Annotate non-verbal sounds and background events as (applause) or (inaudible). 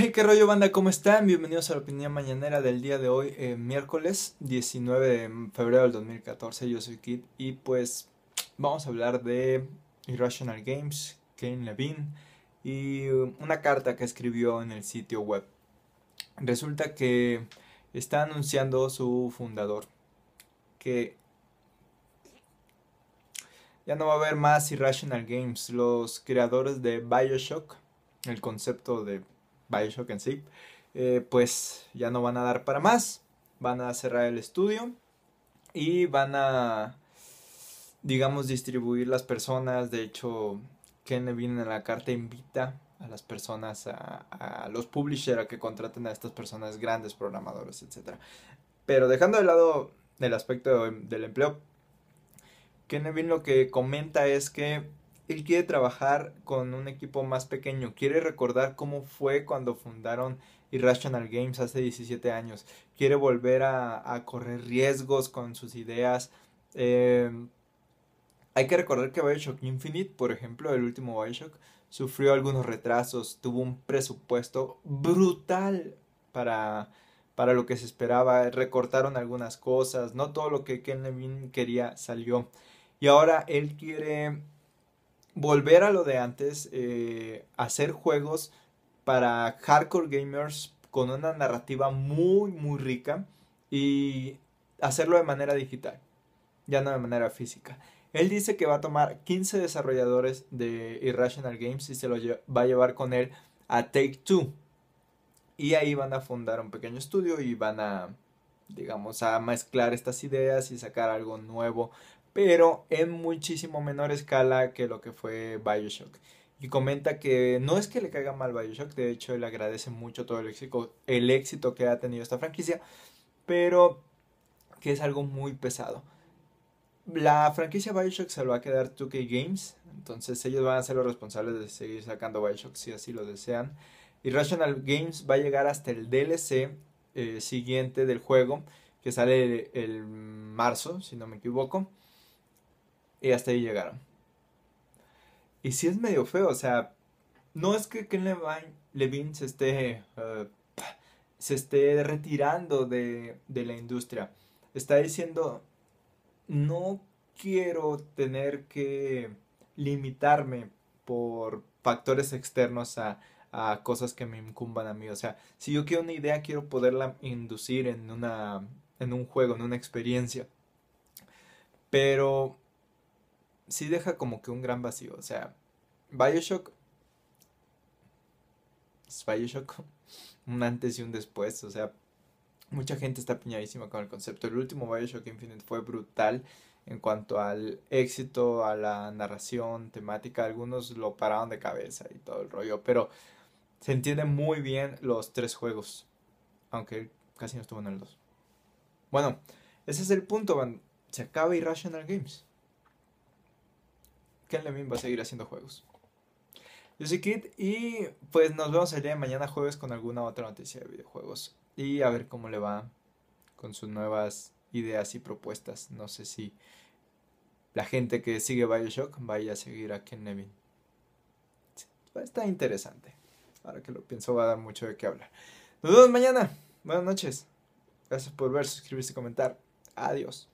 Hey, qué rollo banda, ¿cómo están? Bienvenidos a la opinión mañanera del día de hoy, eh, miércoles 19 de febrero del 2014. Yo soy Kid y pues vamos a hablar de Irrational Games, Kane Levine y um, una carta que escribió en el sitio web. Resulta que está anunciando su fundador que ya no va a haber más Irrational Games. Los creadores de Bioshock, el concepto de Bioshock en sí, eh, pues ya no van a dar para más, van a cerrar el estudio y van a, digamos, distribuir las personas, de hecho, Kennevin en la carta invita a las personas, a, los publishers a que contraten a estas personas grandes programadores, etc. Pero dejando de lado el aspecto del empleo, Kennevin lo que comenta es que él quiere trabajar con un equipo más pequeño, quiere recordar cómo fue cuando fundaron Irrational Games hace 17 años, quiere volver a, correr riesgos con sus ideas. Em, hay que recordar que Bioshock Infinite, por ejemplo, el último Bioshock, sufrió algunos retrasos, tuvo un presupuesto brutal para, para lo que se esperaba, recortaron algunas cosas, no todo lo que Ken Levine quería salió. Y ahora él quiere volver a lo de antes, eh, hacer juegos para hardcore gamers con una narrativa muy, muy rica y hacerlo de manera digital, ya no de manera física. Él dice que va a tomar 15 desarrolladores de Irrational Games y se los va a llevar con él a Take Two. Y ahí van a fundar un pequeño estudio y van a, digamos, a mezclar estas ideas y sacar algo nuevo pero en muchísimo menor escala que lo que fue Bioshock. Y comenta que no es que le caiga mal Bioshock, de hecho le agradece mucho todo el éxito, el éxito que ha tenido esta franquicia, pero que es algo muy pesado. La franquicia Bioshock se lo va a quedar 2K Games, entonces ellos van a ser los responsables de seguir sacando Bioshock si así lo desean. y Rational Games va a llegar hasta el DLC eh, siguiente del juego, que sale el marzo, si no me equivoco. Y hasta ahí llegaron. Y sí es medio feo, o sea, no es que Ken Levine, se esté eh, se esté retirando de, de, la industria. Está diciendo, no quiero tener que limitarme por factores externos a, a, cosas que me incumban a mí. O sea, si yo quiero una idea, quiero poderla inducir en, una, en un juego, en una experiencia. Pero sí deja como que un gran vacío. O sea, Bioshock. Es Bioshock. (laughs) Un antes y un después. O sea, mucha gente está piñadísima con el concepto. El último Bioshock Infinite fue brutal en cuanto al éxito, a la narración, temática. Algunos lo pararon de cabeza y todo el rollo. Pero se entienden muy bien los tres juegos. Aunque casi no estuvo en el dos... Bueno, ese es el punto, van. Se acaba Irrational Games. Ken Levine va a seguir haciendo juegos. Yo soy Kit y pues nos vemos el día de mañana jueves con alguna otra noticia de videojuegos. Y a ver cómo le va con sus nuevas ideas y propuestas. No sé si la gente que sigue Bioshock vaya a seguir a Ken Levine. Está interesante. Ahora que lo pienso va a dar mucho de qué hablar. Nos vemos mañana. Buenas noches. Gracias por ver, suscribirse y comentar. Adiós.